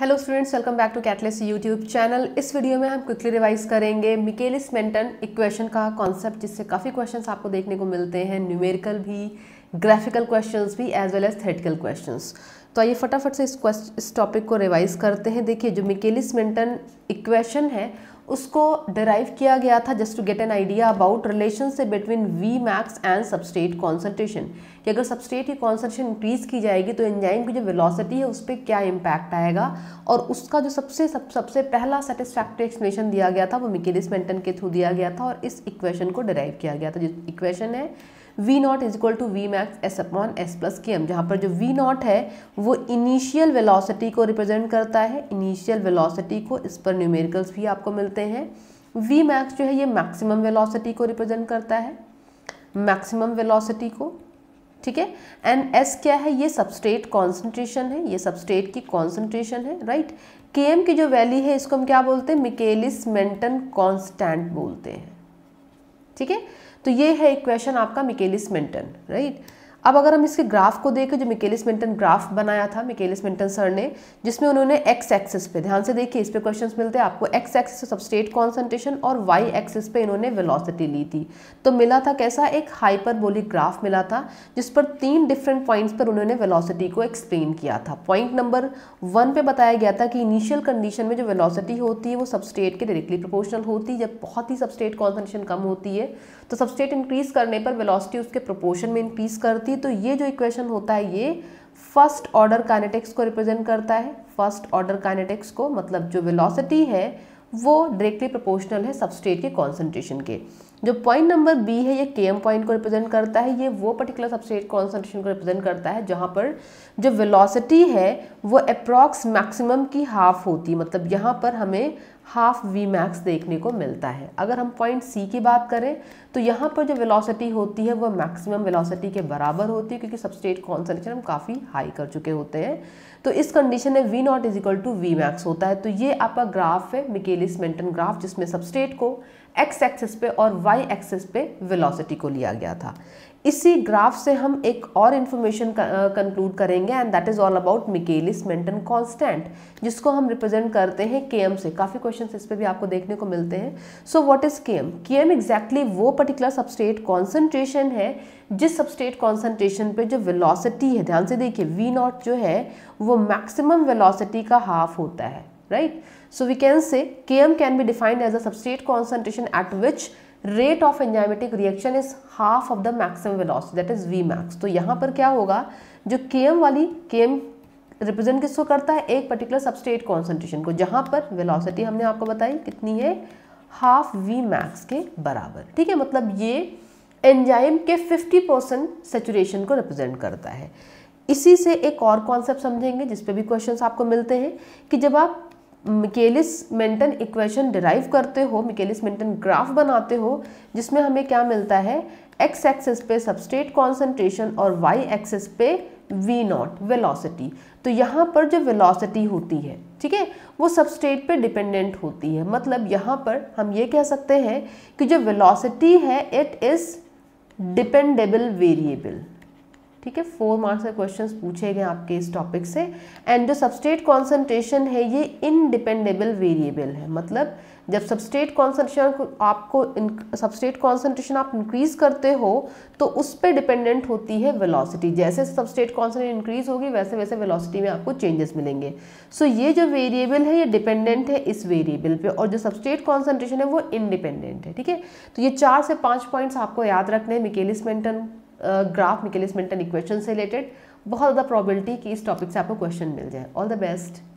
Hello students welcome back to Catalyst YouTube channel इस वीडियो में हम क्विकली रिवाइज करेंगे मिकेलिस मेंटन इक्वेशन का कॉन्सेप्ट जिससे काफ़ी क्वेश्चंस आपको देखने को मिलते हैं न्यूमेरिकल भी ग्राफिकल क्वेश्चंस भी as well as theoretical questions तो आइए फटाफट से इस क्वेश्चन इस टॉपिक को रिवाइज करते हैं देखिए जो मिकेलिस मेंटन इक्वेशन है उसको डराइव किया गया था just to get an idea about relation से between V max and substrate concentration कि अगर सबस्टेट की कॉन्सेंट्रेशन इंक्रीज की जाएगी तो एंजाइम की जो वेलोसिटी है उस पर क्या इम्पैक्ट आएगा और उसका जो सबसे सब, सबसे पहला सेटिस्फैक्ट्री एक्सप्लेनेशन दिया गया था वो मिकेलिस मेंटन के थ्रू दिया गया था और इस इक्वेशन को डराइव किया गया था जो इक्वेशन है V nought is equal to V max S upon S plus K M जहाँ पर जो वी नॉट है वो इनिशियल वेलोसिटी को रिप्रेजेंट करता है इनिशियल वेलोसिटी को इस पर न्यूमेरिकल्स भी आपको मिलते हैं वी मैक्स जो है ये मैक्सिमम वेलोसिटी को रिप्रेजेंट करता है मैक्सिमम वेलोसिटी को ठीक है एंड एस क्या है ये सबस्ट्रेट कॉन्सेंट्रेशन है ये सबस्ट्रेट की कॉन्सेंट्रेशन है राइट के एम की जो वैली है इसको हम क्या बोलते हैं मिकेलिस मेंटन कॉन्स्टेंट बोलते हैं ठीक है तो ये है एक क्वेश्चन आपका मिकेलिस मिल्टन राइट अब अगर हम इसके ग्राफ को देखें जो मिकेलिस मिंटन ग्राफ बनाया था मिकेलिस मिंटन सर ने जिसमें उन्होंने एक्स एक्सिस पे ध्यान से देखिए इस पे क्वेश्चंस मिलते हैं आपको एक्स एक्सिस सबस्टेट कॉन्सेंट्रेशन और वाई एक्सिस पे इन्होंने वेलोसिटी ली थी तो मिला था कैसा एक हाइपरबोलिक ग्राफ मिला था जिस पर तीन डिफरेंट पॉइंट्स पर उन्होंने वेलासिटी को एक्सप्लेन किया था पॉइंट नंबर वन पर बताया गया था कि इनिशियल कंडीशन में जो वेलासिटी होती है वो सबस्टेट के डायरेक्टली प्रोपोर्शनल होती है जब बहुत ही सबस्टेट कॉन्सेंट्रेशन कम होती है तो सबस्टेट इंक्रीज करने पर वेलासिटी उसके प्रोपोर्शन में इंक्रीज करती करती है तो ये जो इक्वेशन होता है ये फर्स्ट ऑर्डर काइनेटिक्स को रिप्रेजेंट करता है फर्स्ट ऑर्डर काइनेटिक्स को मतलब जो वेलोसिटी है वो डायरेक्टली प्रोपोर्शनल है सबस्टेट के कॉन्सेंट्रेशन के जो पॉइंट नंबर बी है ये के एम पॉइंट को रिप्रेजेंट करता है ये वो पर्टिकुलर सबस्ट्रेट कॉन्सेंट्रेशन को रिप्रेजेंट करता है जहाँ पर जो वेलोसिटी है वो अप्रॉक्स मैक्सिमम की हाफ होती है मतलब यहाँ पर हमें हाफ वी मैक्स देखने को मिलता है अगर हम पॉइंट सी की बात करें तो यहाँ पर जो वेलोसिटी होती है वो मैक्सिमम वेलोसिटी के बराबर होती है क्योंकि सबस्टेट कॉन्सेंट्रेशन हम काफ़ी हाई कर चुके होते हैं तो इस कंडीशन में V nought is equal to V max होता है तो ये आपका ग्राफ है मिकेलिस मेंटन ग्राफ जिसमें सबस्टेट को एक्स एक्सेस पे और वाई एक्सेस पे वेलोसिटी को लिया गया था इसी ग्राफ से हम एक और इन्फॉर्मेशन कंक्लूड करेंगे and that is all about Michaelis Menten constant जिसको हम रिप्रेजेंट करते हैं के से काफ़ी क्वेश्चन इस पर भी आपको देखने को मिलते हैं so what is K M K M exactly वो पर्टिकुलर सबस्टेट कॉन्सेंट्रेशन है जिस सबस्टेट कॉन्सेंट्रेशन पे जो वेलोसिटी है ध्यान से देखिए वी नॉट जो है वो मैक्सिमम वेलोसिटी का हाफ होता है right? So we can say Km can be defined as a substrate concentration at which rate of enzymatic reaction is half of the maximum velocity that is Vmax. तो यहाँ पर क्या होगा जो Km वाली Km रिप्रेजेंट किसको करता है एक पर्टिकुलर सबस्टेट कॉन्सेंट्रेशन को जहाँ पर वेलोसिटी हमने आपको बताई कितनी है हाफ वी मैक्स के बराबर ठीक है मतलब ये एंजाइम के 50 परसेंट सेचुरेशन को रिप्रेजेंट करता है इसी से एक और कॉन्सेप्ट समझेंगे जिस पे भी क्वेश्चंस आपको मिलते हैं कि जब आप मिकेलिस मेंटन इक्वेशन डिराइव करते हो मिकेलिस मेंटन ग्राफ बनाते हो जिसमें हमें क्या मिलता है एक्स एक्सेस पे सबस्टेट कॉन्सेंट्रेशन और वाई एक्सेस पे वी नॉट वेलोसिटी तो यहाँ पर जो वेलोसिटी होती है ठीक है वो सबस्टेट पे डिपेंडेंट होती है मतलब यहाँ पर हम ये कह सकते हैं कि जो वेलोसिटी है इट इज़ डिपेंडेबल वेरिएबल ठीक है फोर मार्क्स के क्वेश्चन पूछे गए आपके इस टॉपिक से एंड जो सबस्टेट कॉन्सेंट्रेशन है ये इनडिपेंडेबल वेरिएबल है मतलब जब सबस्टेट कॉन्सेंट्रेशन आपको सबस्टेट कॉन्सेंट्रेशन आप इंक्रीज करते हो तो उस पर डिपेंडेंट होती है वेलोसिटी जैसे सबस्टेट कॉन्सेंट्रेशन इंक्रीज होगी वैसे वैसे वेलोसिटी में आपको चेंजेस मिलेंगे सो so, ये जो वेरिएबल है ये डिपेंडेंट है इस वेरिएबल पे और जो सबस्टेट कॉन्सेंट्रेशन है वो इनडिपेंडेंट है ठीक है तो ये चार से पाँच पॉइंट्स आपको याद रखने हैं Michaelis Menten graph Michaelis Menten equation से रिलेटेड बहुत ज़्यादा प्रॉबिलिटी कि इस टॉपिक से आपको क्वेश्चन मिल जाए ऑल द बेस्ट